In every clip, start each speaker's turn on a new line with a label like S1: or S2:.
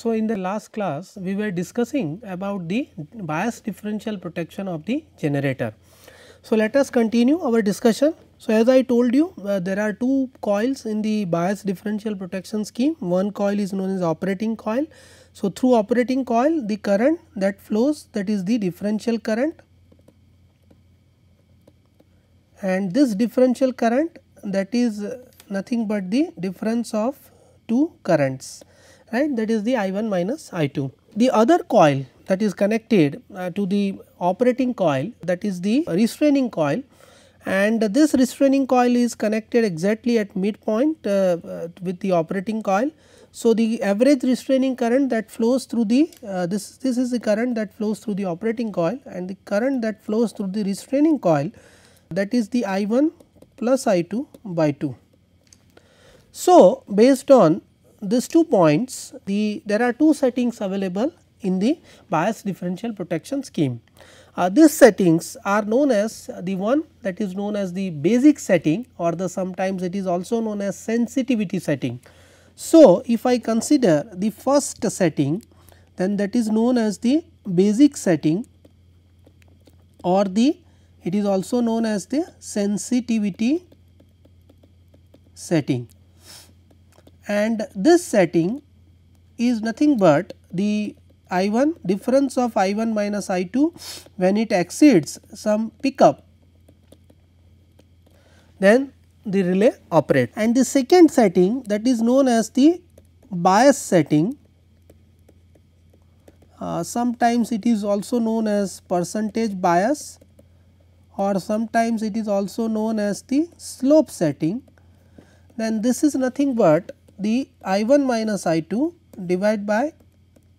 S1: So, in the last class we were discussing about the bias differential protection of the generator. So, let us continue our discussion. So, as I told you uh, there are two coils in the bias differential protection scheme. One coil is known as operating coil. So, through operating coil the current that flows that is the differential current and this differential current that is uh, nothing but the difference of two currents right that is the I1 minus I2. The other coil that is connected uh, to the operating coil that is the restraining coil and this restraining coil is connected exactly at midpoint uh, uh, with the operating coil. So, the average restraining current that flows through the uh, this this is the current that flows through the operating coil and the current that flows through the restraining coil that is the I1 plus I2 by 2. So, based on these two points the there are two settings available in the bias differential protection scheme. Uh, these settings are known as the one that is known as the basic setting or the sometimes it is also known as sensitivity setting. So, if I consider the first setting then that is known as the basic setting or the it is also known as the sensitivity setting and this setting is nothing but the I1 difference of I1 minus I2 when it exceeds some pickup then the relay operates. And the second setting that is known as the bias setting uh, sometimes it is also known as percentage bias or sometimes it is also known as the slope setting then this is nothing but the I1 minus I2 divided by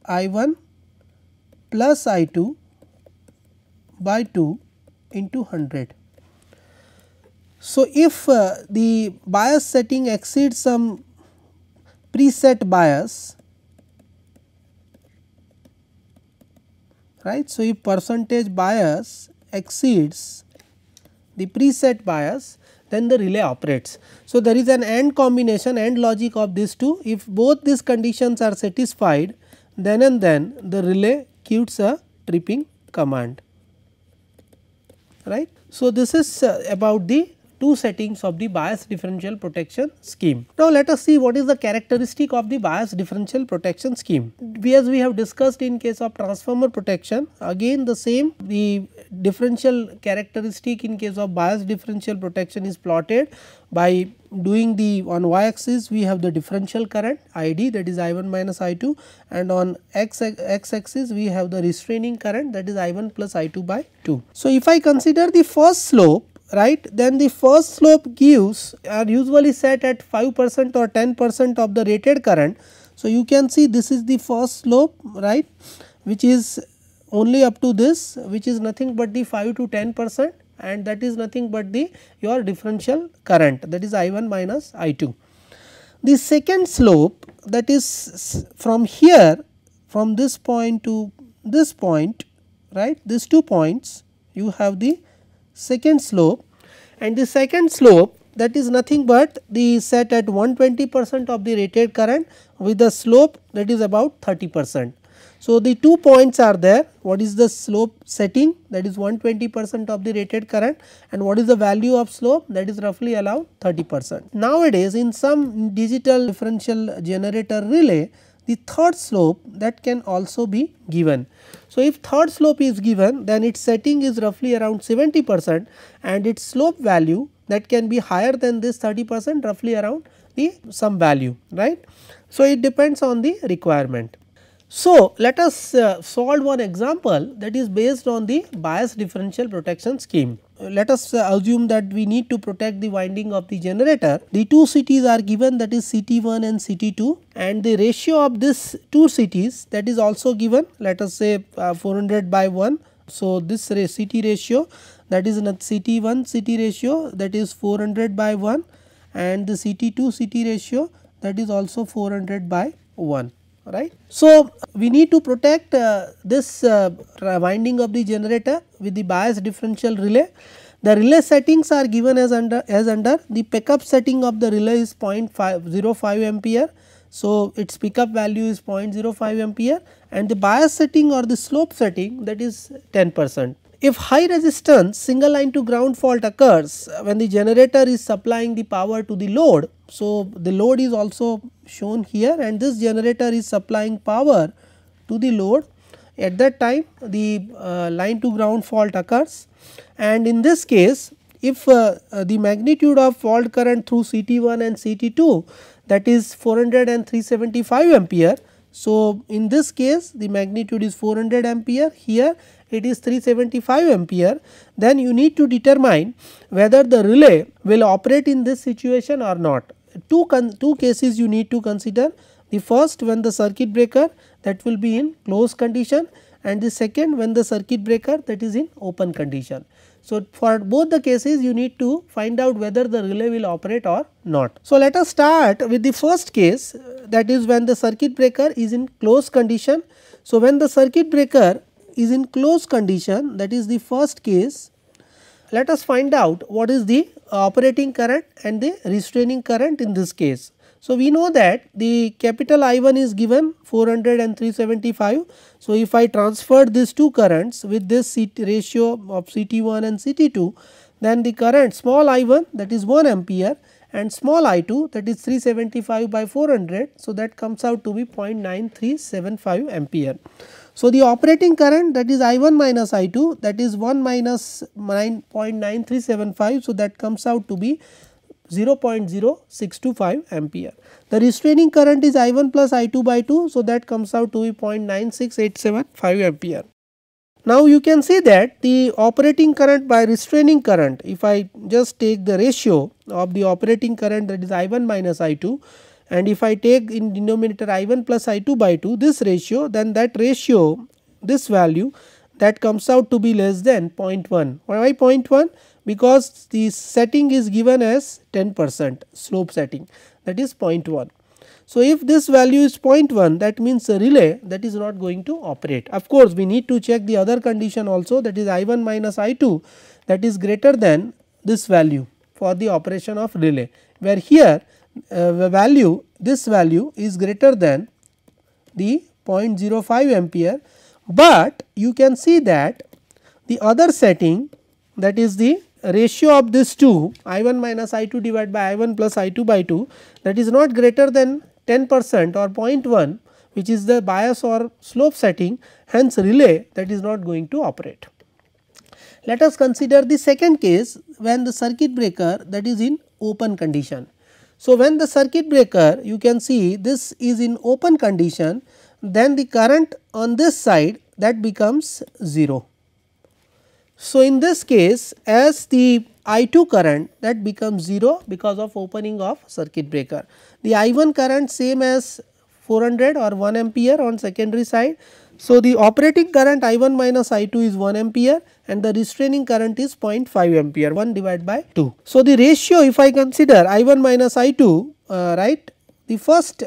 S1: I1 plus I2 by 2 into 100. So, if uh, the bias setting exceeds some preset bias right. So, if percentage bias exceeds the preset bias then the relay operates. So, there is an AND combination AND logic of these two if both these conditions are satisfied then and then the relay queues a tripping command right. So, this is uh, about the two settings of the bias differential protection scheme. Now, let us see what is the characteristic of the bias differential protection scheme. As we have discussed in case of transformer protection, again the same the differential characteristic in case of bias differential protection is plotted by doing the on y axis we have the differential current id that is i1 minus i2 and on x, x axis we have the restraining current that is i1 plus i2 by 2. So, if I consider the first slope right then the first slope gives are usually set at 5 percent or 10 percent of the rated current. So, you can see this is the first slope right which is only up to this which is nothing but the 5 to 10 percent and that is nothing but the your differential current that is I 1 minus I 2. The second slope that is from here from this point to this point right these two points you have the second slope and the second slope that is nothing but the set at 120 percent of the rated current with the slope that is about 30 percent. So, the two points are there what is the slope setting that is 120 percent of the rated current and what is the value of slope that is roughly allowed 30 percent. Nowadays in some digital differential generator relay the third slope that can also be given. So, if third slope is given then its setting is roughly around 70 percent and its slope value that can be higher than this 30 percent roughly around the some value right. So, it depends on the requirement. So, let us uh, solve one example that is based on the bias differential protection scheme. Uh, let us uh, assume that we need to protect the winding of the generator. The two cities are given that is CT1 and CT2 and the ratio of this two cities that is also given let us say uh, 400 by 1. So, this ra CT ratio that is CT1 CT ratio that is 400 by 1 and the CT2 CT ratio that is also 400 by 1 right. So, we need to protect uh, this uh, winding of the generator with the bias differential relay. The relay settings are given as under as under the pickup setting of the relay is 0.05 ampere. So, its pickup value is 0.05 ampere and the bias setting or the slope setting that is 10 percent. If high resistance single line to ground fault occurs uh, when the generator is supplying the power to the load, so the load is also shown here and this generator is supplying power to the load at that time the uh, line to ground fault occurs and in this case if uh, uh, the magnitude of fault current through CT1 and CT2 that is 400 and 375 ampere. So, in this case the magnitude is 400 ampere here it is 375 ampere then you need to determine whether the relay will operate in this situation or not. Two, two cases you need to consider the first when the circuit breaker that will be in closed condition and the second when the circuit breaker that is in open condition. So, for both the cases you need to find out whether the relay will operate or not. So, let us start with the first case that is when the circuit breaker is in closed condition. So, when the circuit breaker is in closed condition that is the first case, let us find out what is the uh, operating current and the restraining current in this case. So, we know that the capital I1 is given 400 and 375. So, if I transfer these two currents with this ratio of CT1 and CT2, then the current small I1 that is 1 ampere and small I2 that is 375 by 400. So, that comes out to be 0.9375 ampere. So, the operating current that is I 1 minus I 2 that is 1 minus 9.9375. So, that comes out to be 0.0625 ampere. The restraining current is I 1 plus I 2 by 2. So, that comes out to be 0.96875 ampere. Now, you can see that the operating current by restraining current if I just take the ratio of the operating current that is I 1 minus I 2 and if I take in denominator I1 plus I2 by 2 this ratio then that ratio this value that comes out to be less than 0.1. Why 0.1? Because the setting is given as 10 percent slope setting that is 0.1. So, if this value is 0.1 that means a relay that is not going to operate. Of course, we need to check the other condition also that is I1 minus I2 that is greater than this value for the operation of relay where here uh, value this value is greater than the 0.05 ampere, but you can see that the other setting that is the ratio of these two I 1 minus I 2 divided by I 1 plus I 2 by 2 that is not greater than 10 percent or 0.1 which is the bias or slope setting hence relay that is not going to operate. Let us consider the second case when the circuit breaker that is in open condition. So, when the circuit breaker you can see this is in open condition then the current on this side that becomes 0. So, in this case as the I2 current that becomes 0 because of opening of circuit breaker. The I1 current same as 400 or 1 ampere on secondary side so, the operating current I 1 minus I 2 is 1 ampere and the restraining current is 0.5 ampere 1 divided by 2. So, the ratio if I consider I 1 minus I 2 uh, right the first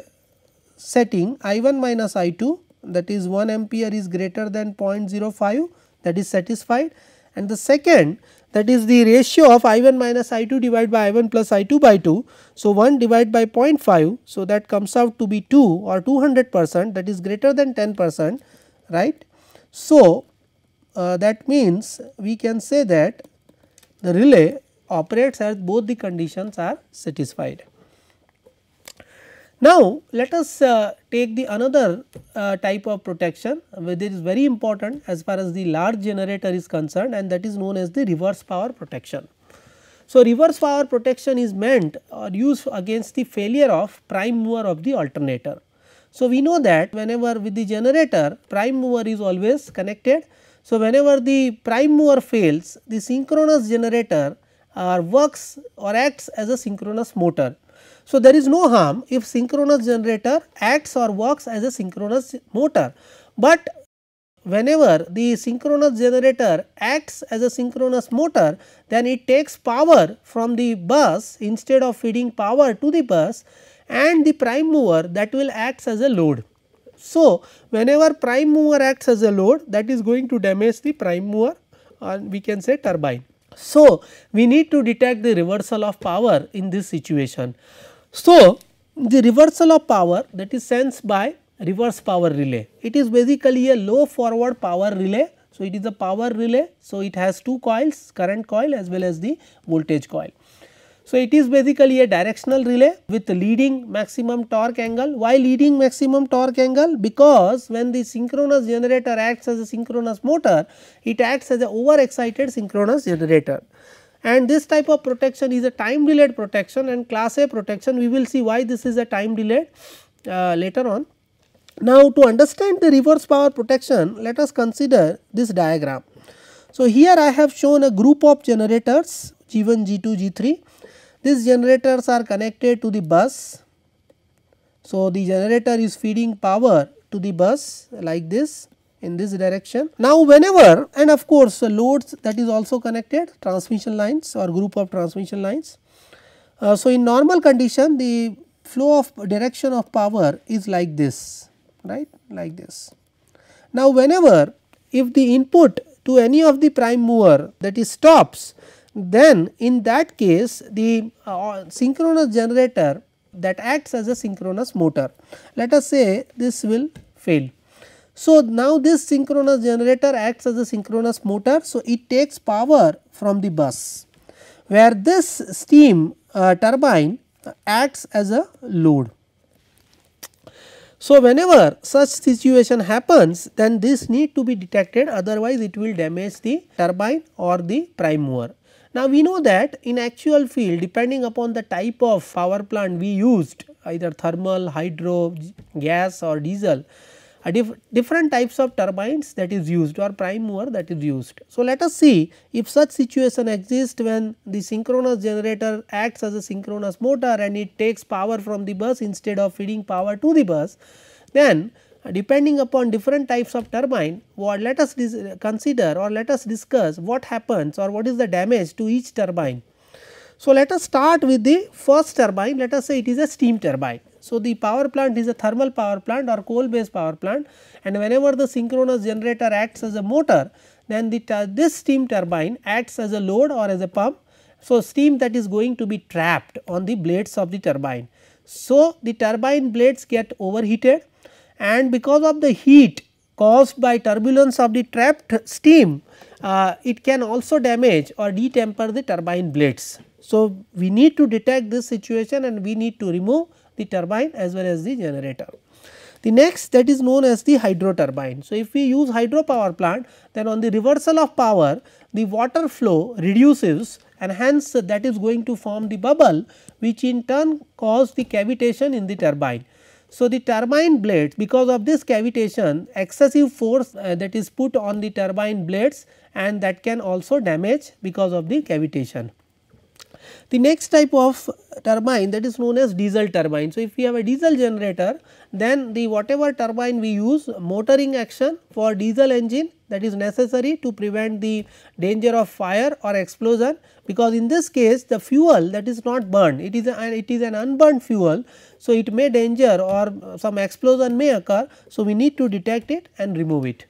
S1: setting I 1 minus I 2 that is 1 ampere is greater than 0.05 that is satisfied and the second that is the ratio of I 1 minus I 2 divided by I 1 plus I 2 by 2. So, 1 divided by 0.5 so that comes out to be 2 or 200 percent that is greater than 10 percent right. So, uh, that means we can say that the relay operates as both the conditions are satisfied. Now, let us uh, take the another uh, type of protection which is very important as far as the large generator is concerned and that is known as the reverse power protection. So, reverse power protection is meant or used against the failure of prime mover of the alternator. So, we know that whenever with the generator prime mover is always connected. So, whenever the prime mover fails the synchronous generator uh, works or acts as a synchronous motor. So, there is no harm if synchronous generator acts or works as a synchronous motor, but whenever the synchronous generator acts as a synchronous motor then it takes power from the bus instead of feeding power to the bus and the prime mover that will acts as a load. So, whenever prime mover acts as a load that is going to damage the prime mover or we can say turbine. So, we need to detect the reversal of power in this situation. So, the reversal of power that is sensed by reverse power relay. It is basically a low forward power relay. So, it is a power relay. So, it has two coils current coil as well as the voltage coil. So, it is basically a directional relay with leading maximum torque angle. Why leading maximum torque angle? Because when the synchronous generator acts as a synchronous motor, it acts as a overexcited synchronous generator. And this type of protection is a time delayed protection and class A protection. We will see why this is a time delayed uh, later on. Now, to understand the reverse power protection, let us consider this diagram. So, here I have shown a group of generators G1, G2, G3 these generators are connected to the bus. So, the generator is feeding power to the bus like this in this direction. Now, whenever and of course, loads that is also connected transmission lines or group of transmission lines. Uh, so, in normal condition the flow of direction of power is like this right like this. Now, whenever if the input to any of the prime mover that is stops then in that case the uh, synchronous generator that acts as a synchronous motor. Let us say this will fail. So, now this synchronous generator acts as a synchronous motor. So, it takes power from the bus where this steam uh, turbine acts as a load. So, whenever such situation happens then this need to be detected otherwise it will damage the turbine or the prime mover. Now, we know that in actual field depending upon the type of power plant we used either thermal, hydro, gas or diesel diff different types of turbines that is used or prime mover that is used. So, let us see if such situation exists when the synchronous generator acts as a synchronous motor and it takes power from the bus instead of feeding power to the bus then depending upon different types of turbine what let us consider or let us discuss what happens or what is the damage to each turbine. So, let us start with the first turbine let us say it is a steam turbine. So, the power plant is a thermal power plant or coal based power plant and whenever the synchronous generator acts as a motor then the this steam turbine acts as a load or as a pump. So, steam that is going to be trapped on the blades of the turbine. So, the turbine blades get overheated and because of the heat caused by turbulence of the trapped steam, uh, it can also damage or detemper the turbine blades. So, we need to detect this situation and we need to remove the turbine as well as the generator. The next that is known as the hydro turbine. So, if we use hydropower plant then on the reversal of power the water flow reduces and hence that is going to form the bubble which in turn cause the cavitation in the turbine. So, the turbine blades because of this cavitation excessive force uh, that is put on the turbine blades and that can also damage because of the cavitation. The next type of turbine that is known as diesel turbine. So, if we have a diesel generator then the whatever turbine we use motoring action for diesel engine that is necessary to prevent the danger of fire or explosion because in this case the fuel that is not burned it is an it is an unburned fuel. So, it may danger or some explosion may occur. So, we need to detect it and remove it.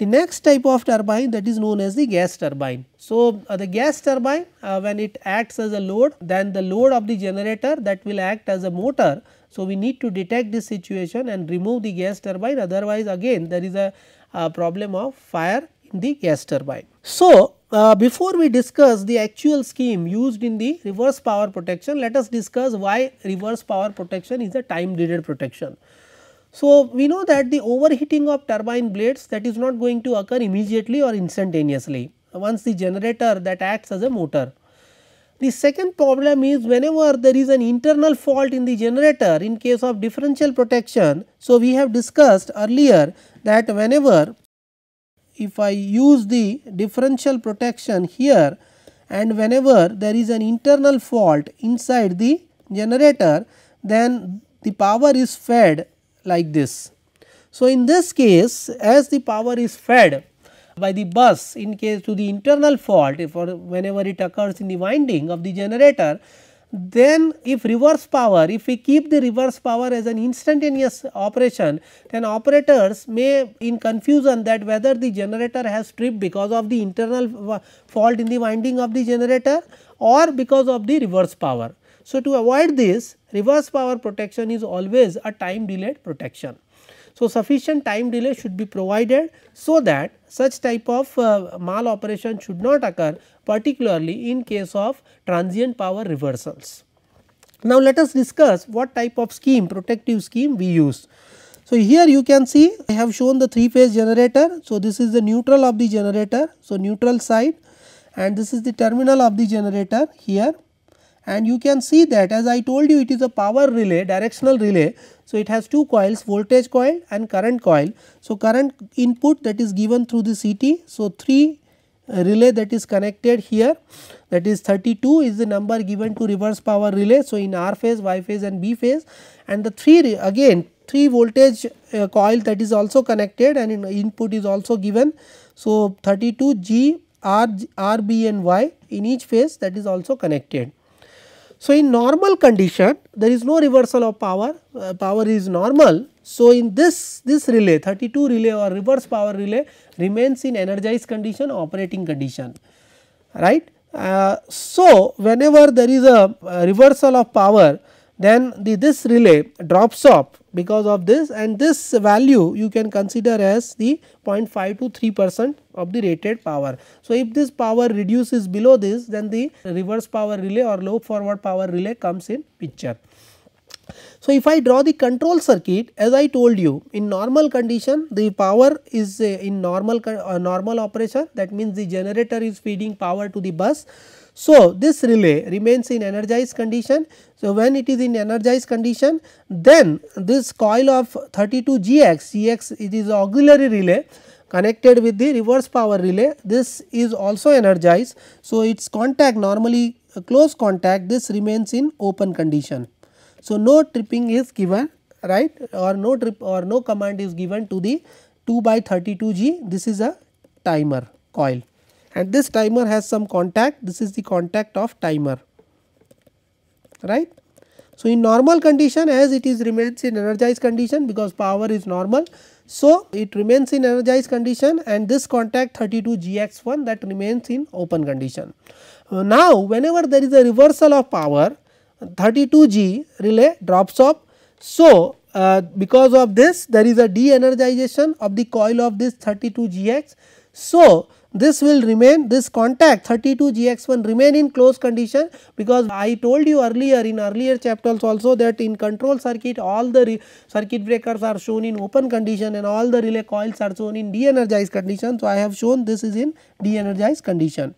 S1: The next type of turbine that is known as the gas turbine. So, uh, the gas turbine uh, when it acts as a load then the load of the generator that will act as a motor. So, we need to detect this situation and remove the gas turbine otherwise again there is a uh, problem of fire in the gas turbine. So, uh, before we discuss the actual scheme used in the reverse power protection, let us discuss why reverse power protection is a time delayed protection. So, we know that the overheating of turbine blades that is not going to occur immediately or instantaneously once the generator that acts as a motor. The second problem is whenever there is an internal fault in the generator in case of differential protection. So, we have discussed earlier that whenever if I use the differential protection here and whenever there is an internal fault inside the generator then the power is fed like this. So, in this case as the power is fed by the bus in case to the internal fault if whenever it occurs in the winding of the generator then if reverse power, if we keep the reverse power as an instantaneous operation, then operators may in confusion that whether the generator has tripped because of the internal fault in the winding of the generator or because of the reverse power. So, to avoid this reverse power protection is always a time delayed protection. So, sufficient time delay should be provided so that such type of uh, mal operation should not occur particularly in case of transient power reversals. Now, let us discuss what type of scheme protective scheme we use. So, here you can see I have shown the 3 phase generator. So, this is the neutral of the generator. So, neutral side and this is the terminal of the generator here and you can see that as I told you it is a power relay directional relay. So, it has two coils voltage coil and current coil. So, current input that is given through the CT. So, 3 uh, relay that is connected here that is 32 is the number given to reverse power relay. So, in R phase, Y phase and B phase and the 3 again 3 voltage uh, coil that is also connected and in input is also given. So, 32 G R, R, B and Y in each phase that is also connected. So, in normal condition there is no reversal of power, uh, power is normal. So, in this, this relay 32 relay or reverse power relay remains in energized condition operating condition right. Uh, so, whenever there is a, a reversal of power then the this relay drops off because of this and this value you can consider as the 0.5 to 3 percent of the rated power. So, if this power reduces below this then the reverse power relay or low forward power relay comes in picture. So, if I draw the control circuit as I told you in normal condition the power is uh, in normal uh, normal operation that means the generator is feeding power to the bus. So, this relay remains in energized condition. So, when it is in energized condition then this coil of 32 GX, GX it is auxiliary relay connected with the reverse power relay this is also energized. So, its contact normally close contact this remains in open condition. So, no tripping is given right or no trip or no command is given to the 2 by 32 G this is a timer coil and this timer has some contact this is the contact of timer right. So, in normal condition as it is remains in energized condition because power is normal. So, it remains in energized condition and this contact 32 GX1 that remains in open condition. Uh, now, whenever there is a reversal of power 32 G relay drops off. So, uh, because of this there is a de-energization of the coil of this 32 GX. So, this will remain this contact 32 gx1 remain in closed condition because I told you earlier in earlier chapters also that in control circuit all the circuit breakers are shown in open condition and all the relay coils are shown in de-energized condition. So, I have shown this is in de-energized condition.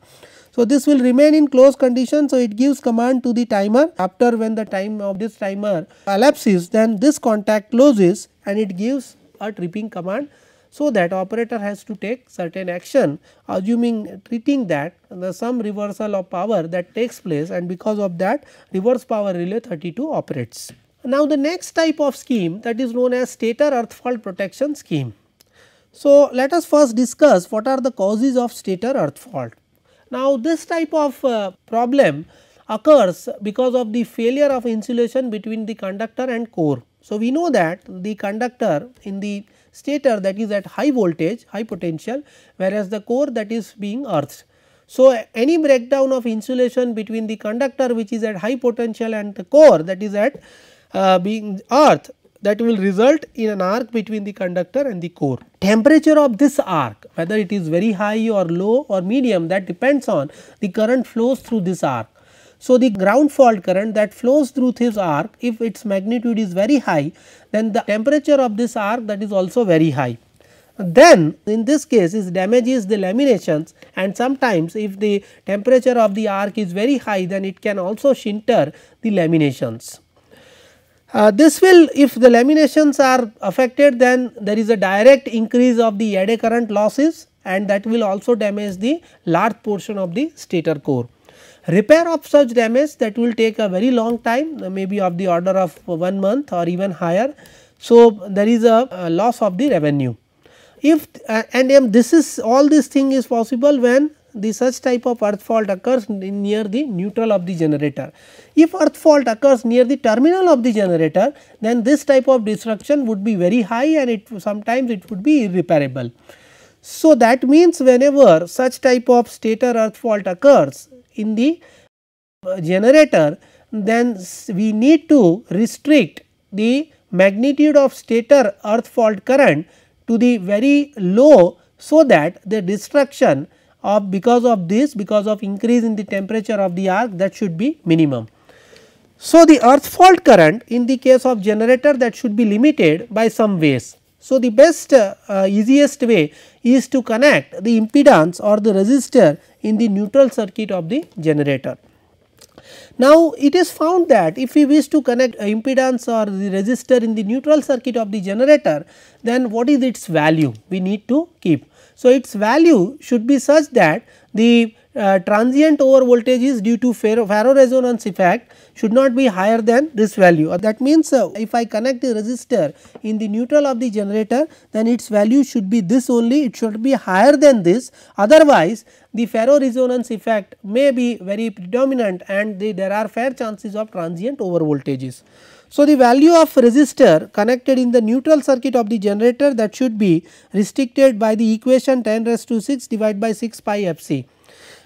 S1: So, this will remain in closed condition. So, it gives command to the timer after when the time of this timer elapses then this contact closes and it gives a tripping command so, that operator has to take certain action assuming treating that the some reversal of power that takes place and because of that reverse power relay 32 operates. Now, the next type of scheme that is known as stator earth fault protection scheme. So, let us first discuss what are the causes of stator earth fault. Now, this type of uh, problem occurs because of the failure of insulation between the conductor and core. So, we know that the conductor in the stator that is at high voltage, high potential, whereas the core that is being earthed. So, any breakdown of insulation between the conductor which is at high potential and the core that is at uh, being earth that will result in an arc between the conductor and the core. Temperature of this arc whether it is very high or low or medium that depends on the current flows through this arc. So, the ground fault current that flows through this arc if its magnitude is very high then the temperature of this arc that is also very high. Then in this case it damages the laminations and sometimes if the temperature of the arc is very high then it can also sinter the laminations. Uh, this will if the laminations are affected then there is a direct increase of the eddy current losses and that will also damage the large portion of the stator core. Repair of such damage that will take a very long time maybe of the order of 1 month or even higher. So, there is a, a loss of the revenue. If uh, and um, this is all this thing is possible when the such type of earth fault occurs near the neutral of the generator. If earth fault occurs near the terminal of the generator then this type of destruction would be very high and it sometimes it would be irreparable. So, that means whenever such type of stator earth fault occurs in the uh, generator then we need to restrict the magnitude of stator earth fault current to the very low so that the destruction of because of this because of increase in the temperature of the arc that should be minimum. So, the earth fault current in the case of generator that should be limited by some ways. So, the best uh, easiest way is to connect the impedance or the resistor in the neutral circuit of the generator. Now, it is found that if we wish to connect uh, impedance or the resistor in the neutral circuit of the generator, then what is its value we need to keep. So, its value should be such that the uh, transient over voltage is due to ferro resonance effect should not be higher than this value. Uh, that means, uh, if I connect the resistor in the neutral of the generator then its value should be this only it should be higher than this otherwise the ferro resonance effect may be very predominant and the, there are fair chances of transient over voltages. So, the value of resistor connected in the neutral circuit of the generator that should be restricted by the equation 10 raised to 6 divided by 6 pi f c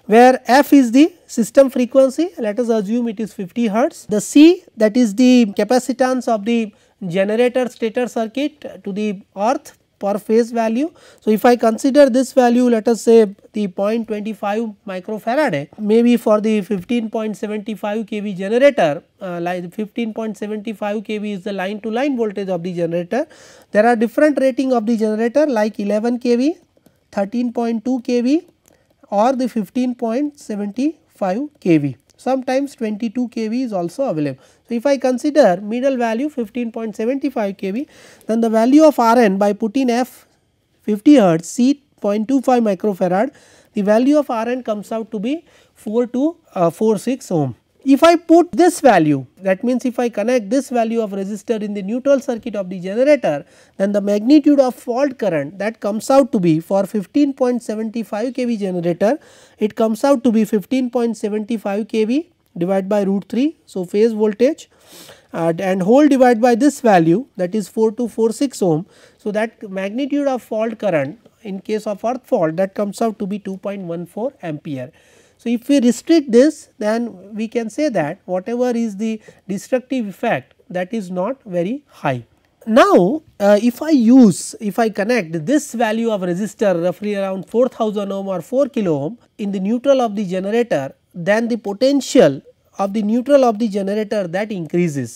S1: where f is the system frequency let us assume it is 50 hertz. The C that is the capacitance of the generator stator circuit to the earth per phase value. So, if I consider this value let us say the 0.25 microfarad maybe for the 15.75 kV generator uh, like 15.75 kV is the line to line voltage of the generator. There are different rating of the generator like 11 kV, 13.2 kV, or the 15.75 kV. Sometimes 22 kV is also available. So, if I consider middle value 15.75 kV, then the value of Rn by putting F 50 hertz, C 0.25 microfarad, the value of Rn comes out to be 4 to uh, 46 ohm. If I put this value that means if I connect this value of resistor in the neutral circuit of the generator then the magnitude of fault current that comes out to be for 15.75 kV generator it comes out to be 15.75 kV divided by root 3. So, phase voltage and whole divided by this value that is 4 to 6 ohm. So, that magnitude of fault current in case of earth fault that comes out to be 2.14 ampere. So, if we restrict this then we can say that whatever is the destructive effect that is not very high. Now, uh, if I use if I connect this value of resistor roughly around 4000 ohm or 4 kilo ohm in the neutral of the generator then the potential of the neutral of the generator that increases.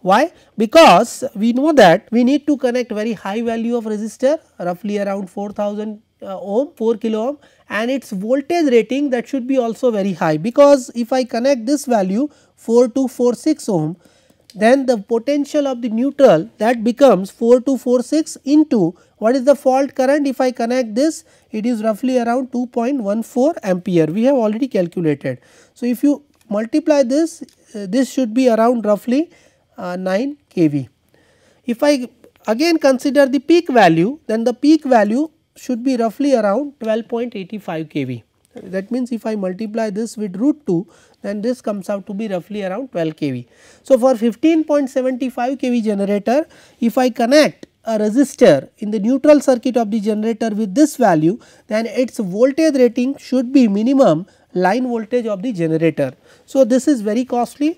S1: Why? Because we know that we need to connect very high value of resistor roughly around 4000 uh, ohm 4 kilo ohm and its voltage rating that should be also very high because if I connect this value four to six ohm then the potential of the neutral that becomes four to six into what is the fault current if I connect this it is roughly around 2.14 ampere we have already calculated. So, if you multiply this uh, this should be around roughly uh, 9 kV. If I again consider the peak value then the peak value should be roughly around 12.85 kV. That means if I multiply this with root 2 then this comes out to be roughly around 12 kV. So, for 15.75 kV generator if I connect a resistor in the neutral circuit of the generator with this value then its voltage rating should be minimum line voltage of the generator. So, this is very costly.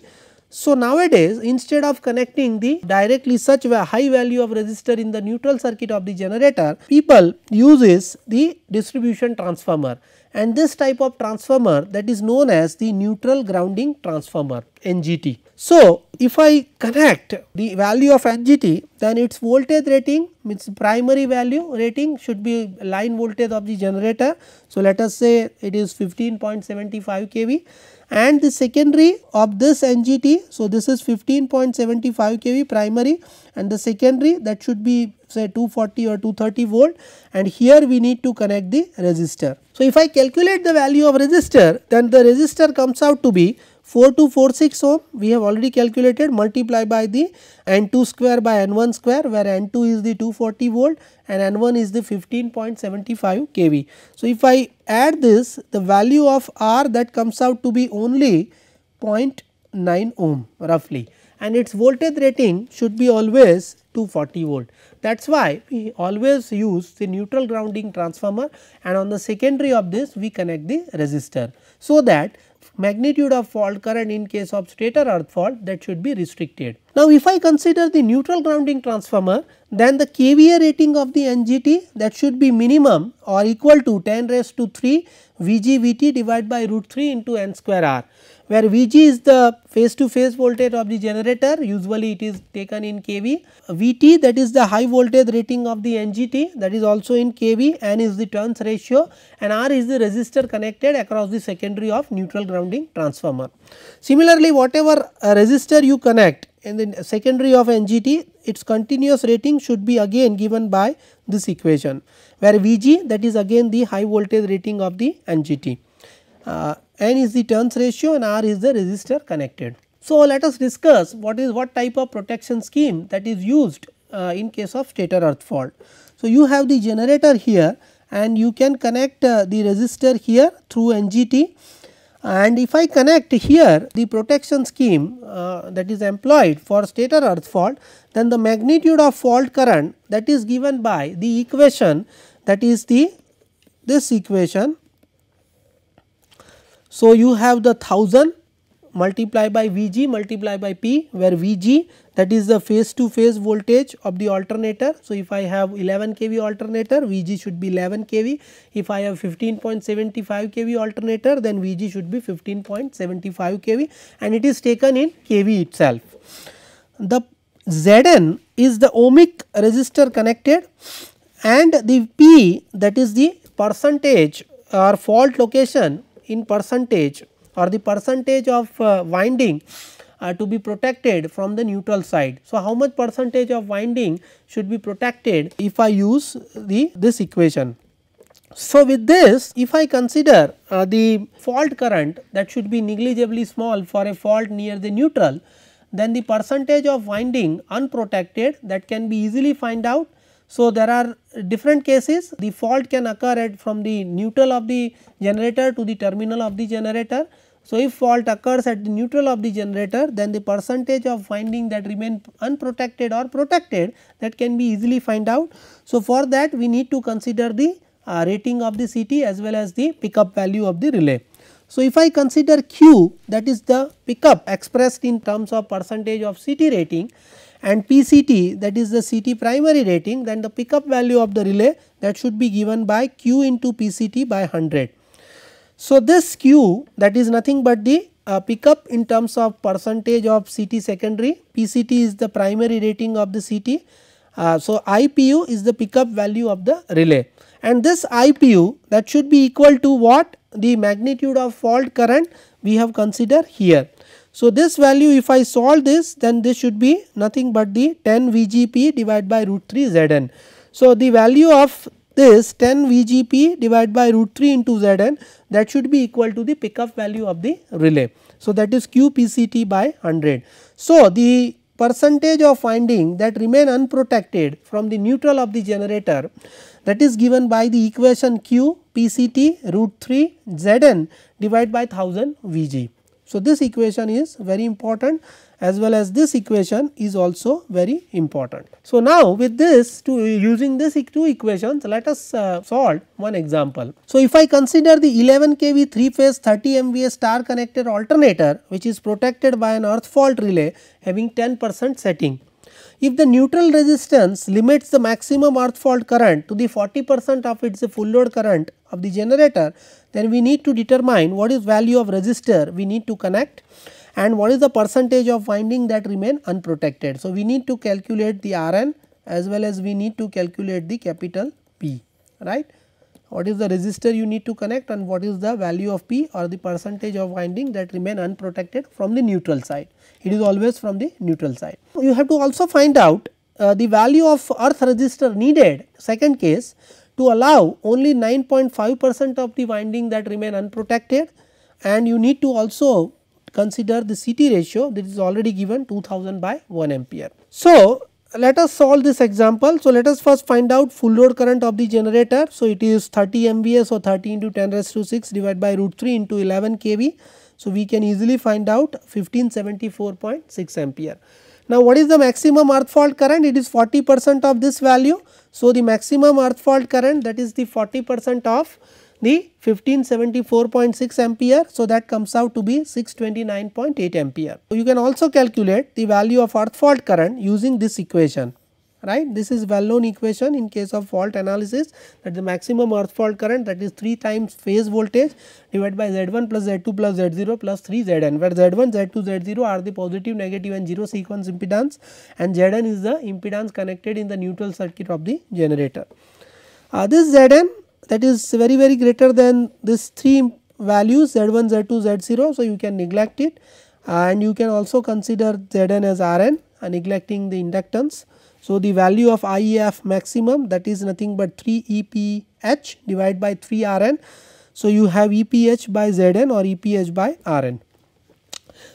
S1: So, nowadays instead of connecting the directly such high value of resistor in the neutral circuit of the generator, people uses the distribution transformer and this type of transformer that is known as the neutral grounding transformer NGT. So, if I connect the value of NGT then its voltage rating its primary value rating should be line voltage of the generator. So, let us say it is 15.75 kV and the secondary of this NGT. So, this is 15.75 kV primary and the secondary that should be say 240 or 230 volt and here we need to connect the resistor. So, if I calculate the value of resistor then the resistor comes out to be 4246 ohm we have already calculated multiply by the N2 square by N1 square where N2 is the 240 volt and N1 is the 15.75 kV. So, if I add this the value of R that comes out to be only 0.9 ohm roughly and its voltage rating should be always 240 volt. That is why we always use the neutral grounding transformer and on the secondary of this we connect the resistor. So, that magnitude of fault current in case of stator earth fault that should be restricted. Now, if I consider the neutral grounding transformer then the KVA rating of the NGT that should be minimum or equal to 10 raised to 3 Vg VT divided by root 3 into n square R, where Vg is the phase to phase voltage of the generator usually it is taken in kV, Vt that is the high voltage rating of the NGT that is also in kV, n is the turns ratio and R is the resistor connected across the secondary of neutral grounding transformer. Similarly, whatever uh, resistor you connect in the secondary of NGT its continuous rating should be again given by this equation where Vg that is again the high voltage rating of the NGT. Uh, N is the turns ratio and R is the resistor connected. So, let us discuss what is what type of protection scheme that is used uh, in case of stator earth fault. So, you have the generator here and you can connect uh, the resistor here through NGT and if I connect here the protection scheme uh, that is employed for stator earth fault then the magnitude of fault current that is given by the equation that is the this equation. So, you have the 1000 multiply by Vg multiply by P where Vg that is the phase to phase voltage of the alternator. So, if I have 11 kV alternator Vg should be 11 kV. If I have 15.75 kV alternator then Vg should be 15.75 kV and it is taken in kV itself. The Zn is the ohmic resistor connected and the P that is the percentage or fault location in percentage or the percentage of uh, winding uh, to be protected from the neutral side. So, how much percentage of winding should be protected if I use the this equation. So, with this if I consider uh, the fault current that should be negligibly small for a fault near the neutral, then the percentage of winding unprotected that can be easily find out so, there are different cases the fault can occur at from the neutral of the generator to the terminal of the generator. So, if fault occurs at the neutral of the generator then the percentage of finding that remain unprotected or protected that can be easily find out. So, for that we need to consider the uh, rating of the CT as well as the pickup value of the relay. So, if I consider Q that is the pickup expressed in terms of percentage of CT rating and PCT that is the CT primary rating then the pickup value of the relay that should be given by Q into PCT by 100. So, this Q that is nothing but the uh, pickup in terms of percentage of CT secondary, PCT is the primary rating of the CT. Uh, so, IPU is the pickup value of the relay and this IPU that should be equal to what the magnitude of fault current we have considered here. So, this value if I solve this then this should be nothing but the 10 VGP divided by root 3 Zn. So, the value of this 10 VGP divided by root 3 into Zn that should be equal to the pickup value of the relay. So, that is QPCT by 100. So, the percentage of winding that remain unprotected from the neutral of the generator that is given by the equation Q PCT root 3 Zn divided by 1000 VG. So, this equation is very important as well as this equation is also very important. So, now with this to using this two equations let us uh, solve one example. So, if I consider the 11 kV 3 phase 30 MVA star connected alternator which is protected by an earth fault relay having 10 percent setting. If the neutral resistance limits the maximum earth fault current to the 40 percent of its full load current of the generator then we need to determine what is value of resistor we need to connect and what is the percentage of winding that remain unprotected. So, we need to calculate the Rn as well as we need to calculate the capital P right. What is the resistor you need to connect and what is the value of P or the percentage of winding that remain unprotected from the neutral side. It is always from the neutral side. You have to also find out uh, the value of earth resistor needed second case to allow only 9.5 percent of the winding that remain unprotected and you need to also consider the CT ratio that is already given 2000 by 1 ampere. So, let us solve this example. So, let us first find out full load current of the generator. So, it is 30 MVA. So, 30 into 10 raised to 6 divided by root 3 into 11 kV. So, we can easily find out 1574.6 ampere. Now, what is the maximum earth fault current? It is 40 percent of this value. So, the maximum earth fault current that is the 40 percent of the 1574.6 ampere. So, that comes out to be 629.8 ampere. So, you can also calculate the value of earth fault current using this equation right. This is well known equation in case of fault analysis that the maximum earth fault current that is 3 times phase voltage divided by Z1 plus Z2 plus Z0 plus 3 Zn where Z1, Z2, Z0 are the positive, negative and 0 sequence impedance and Zn is the impedance connected in the neutral circuit of the generator. Uh, this Zn that is very very greater than this 3 values Z1, Z2, Z0 so you can neglect it uh, and you can also consider Zn as Rn uh, neglecting the inductance. So, the value of IEF maximum that is nothing but 3 EPH divided by 3 RN. So, you have EPH by ZN or EPH by RN.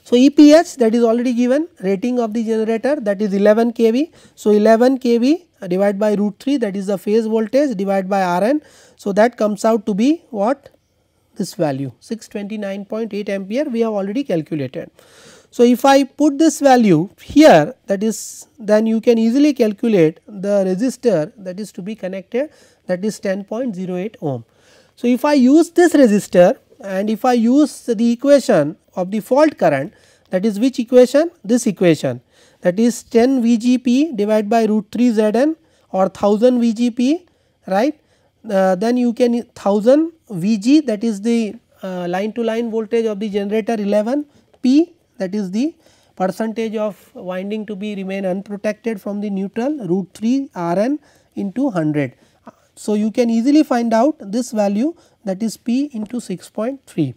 S1: So, EPH that is already given rating of the generator that is 11 kV. So, 11 kV divided by root 3 that is the phase voltage divided by Rn. So, that comes out to be what? This value 629.8 ampere we have already calculated. So, if I put this value here that is then you can easily calculate the resistor that is to be connected that is 10.08 ohm. So, if I use this resistor and if I use the equation of the fault current that is which equation this equation that is 10 VGP divided by root 3 Zn or 1000 VGP right uh, then you can 1000 VG that is the uh, line to line voltage of the generator 11 P that is the percentage of winding to be remain unprotected from the neutral root 3 Rn into 100. So, you can easily find out this value that is P into 6.3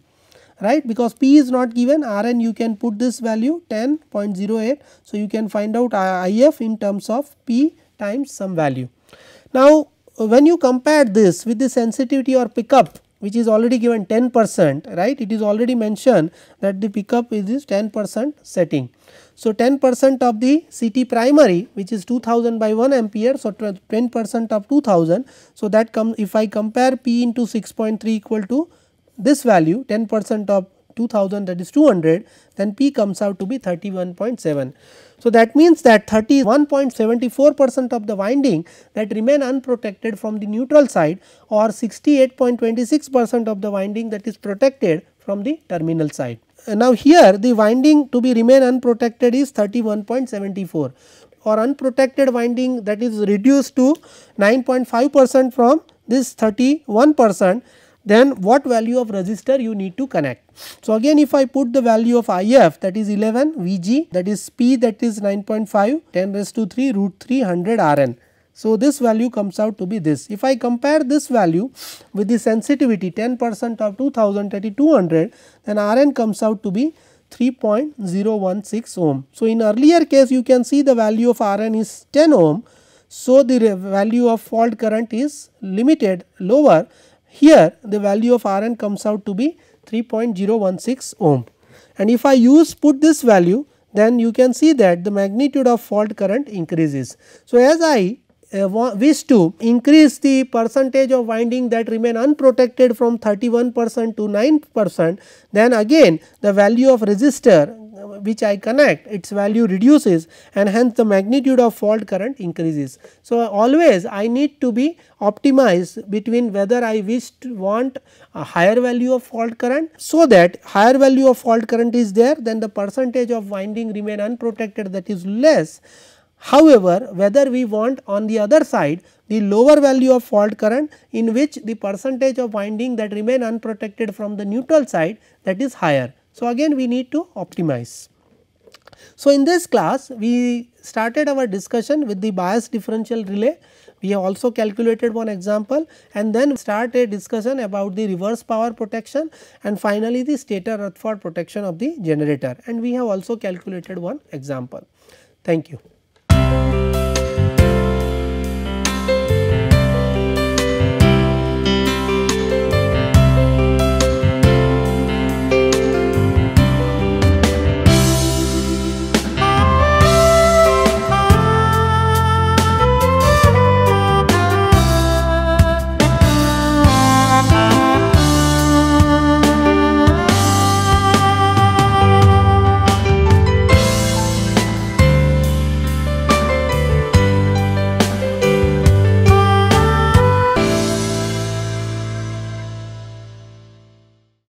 S1: right because P is not given Rn you can put this value 10.08. So, you can find out uh, IF in terms of P times some value. Now, when you compare this with the sensitivity or pickup which is already given 10 percent right it is already mentioned that the pickup is this 10 percent setting. So, 10 percent of the CT primary which is 2000 by 1 ampere so 10 percent of 2000. So, that comes if I compare P into 6.3 equal to this value 10 percent of 2000 that is 200 then P comes out to be 31.7. So, that means that 31.74 percent of the winding that remain unprotected from the neutral side or 68.26 percent of the winding that is protected from the terminal side. Uh, now, here the winding to be remain unprotected is 31.74 or unprotected winding that is reduced to 9.5 percent from this 31 percent then what value of resistor you need to connect. So, again if I put the value of IF that is 11 VG that is P that is 9.5 10 raised to 3 root 300 RN. So, this value comes out to be this. If I compare this value with the sensitivity 10 percent of 2000 200 then Rn comes out to be 3.016 ohm. So, in earlier case you can see the value of Rn is 10 ohm. So, the value of fault current is limited lower here the value of Rn comes out to be 3.016 ohm and if I use put this value then you can see that the magnitude of fault current increases. So, as I uh, wish to increase the percentage of winding that remain unprotected from 31 percent to 9 percent, then again the value of resistor which I connect its value reduces and hence the magnitude of fault current increases. So, always I need to be optimized between whether I wish to want a higher value of fault current. So, that higher value of fault current is there then the percentage of winding remain unprotected that is less. However, whether we want on the other side the lower value of fault current in which the percentage of winding that remain unprotected from the neutral side that is higher. So, again we need to optimize. So, in this class we started our discussion with the bias differential relay. We have also calculated one example and then start a discussion about the reverse power protection and finally, the stator Rutherford protection of the generator and we have also calculated one example. Thank you.